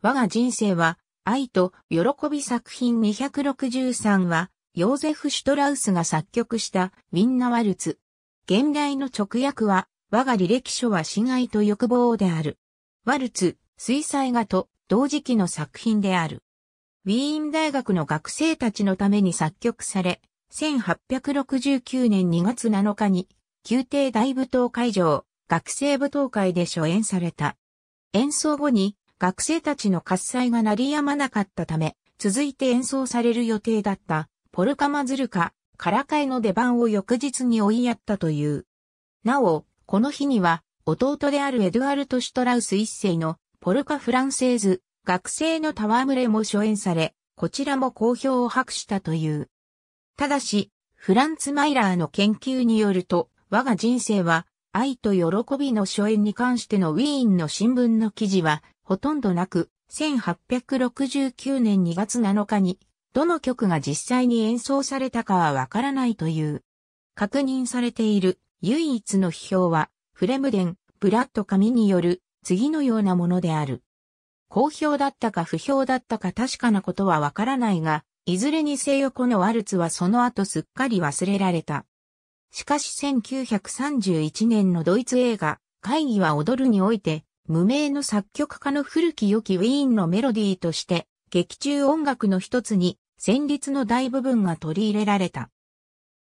我が人生は、愛と喜び作品263は、ヨーゼフ・シュトラウスが作曲したウィンナワルツ。現代の直訳は、我が履歴書は死骸と欲望である。ワルツ、水彩画と同時期の作品である。ウィーン大学の学生たちのために作曲され、1869年2月7日に、宮廷大舞踏会場、学生舞踏会で初演された。演奏後に、学生たちの喝采が鳴りやまなかったため、続いて演奏される予定だったポルカマズルカ、からかいの出番を翌日に追いやったという。なお、この日には、弟であるエドゥアルト・シュトラウス一世のポルカ・フランセーズ、学生の戯れも初演され、こちらも好評を博したという。ただし、フランツ・マイラーの研究によると、我が人生は、愛と喜びの初演に関してのウィーンの新聞の記事は、ほとんどなく、1869年2月7日に、どの曲が実際に演奏されたかはわからないという。確認されている唯一の批評は、フレムデン、ブラッド紙による次のようなものである。好評だったか不評だったか確かなことはわからないが、いずれにせよこのワルツはその後すっかり忘れられた。しかし1931年のドイツ映画、会議は踊るにおいて、無名の作曲家の古き良きウィーンのメロディーとして、劇中音楽の一つに、旋律の大部分が取り入れられた。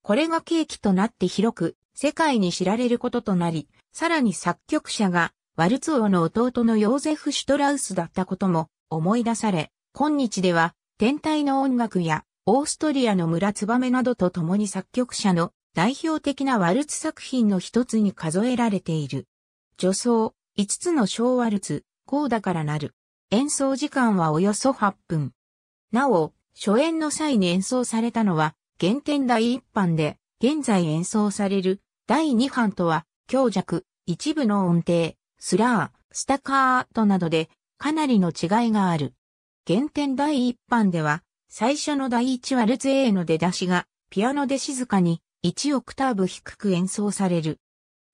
これが契機となって広く、世界に知られることとなり、さらに作曲者が、ワルツ王の弟のヨーゼフ・シュトラウスだったことも思い出され、今日では、天体の音楽や、オーストリアの村ツバメなどと共に作曲者の代表的なワルツ作品の一つに数えられている。女装、5つの小ワルツ、コーダからなる。演奏時間はおよそ8分。なお、初演の際に演奏されたのは、原点第1版で、現在演奏される第2版とは、強弱、一部の音程、スラー、スタカートなどで、かなりの違いがある。原点第1版では、最初の第1ワルツ A の出だしが、ピアノで静かに1オクターブ低く演奏される。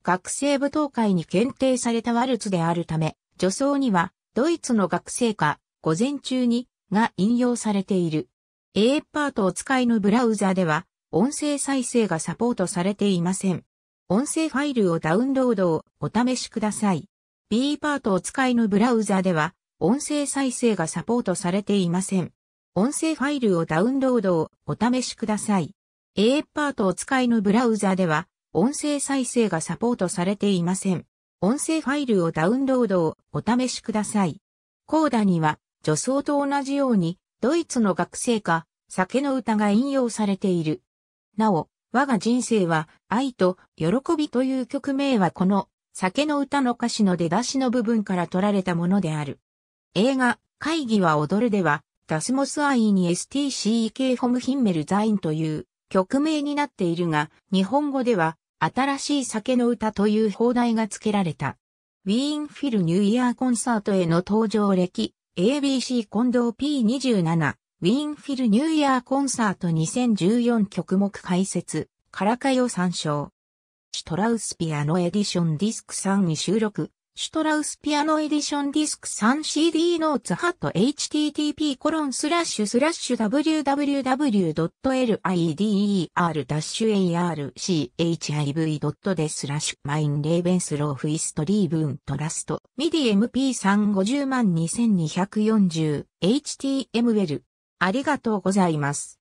学生舞踏会に検定されたワルツであるため、女装には、ドイツの学生歌、午前中に、が引用されている。A パートお使いのブラウザでは、音声再生がサポートされていません。音声ファイルをダウンロードをお試しください。B パートお使いのブラウザでは、音声再生がサポートされていません。音声ファイルをダウンロードをお試しください。A パートお使いのブラウザでは、音声再生がサポートされていません。音声ファイルをダウンロードをお試しください。コーダには、女装と同じように、ドイツの学生歌、酒の歌が引用されている。なお、我が人生は愛と喜びという曲名はこの酒の歌の歌詞の出だしの部分から取られたものである。映画、会議は踊るでは、ダスモスアイに STCK フォムヒンメルザインという曲名になっているが、日本語では、新しい酒の歌という放題が付けられた。ウィーンフィルニューイヤーコンサートへの登場歴、ABC 近藤 P27、ウィーンフィルニューイヤーコンサート2014曲目解説、からかよ参照。シトラウスピアのエディションディスク3に収録、シュトラウスピアノエディションディスク 3CD ノーツハット http コロンスラッシュスラッシュ www.lider-archiv.de スラッシュマインレーベンスローフイストリーブントラストミディ MP350 万 2240html ありがとうございます。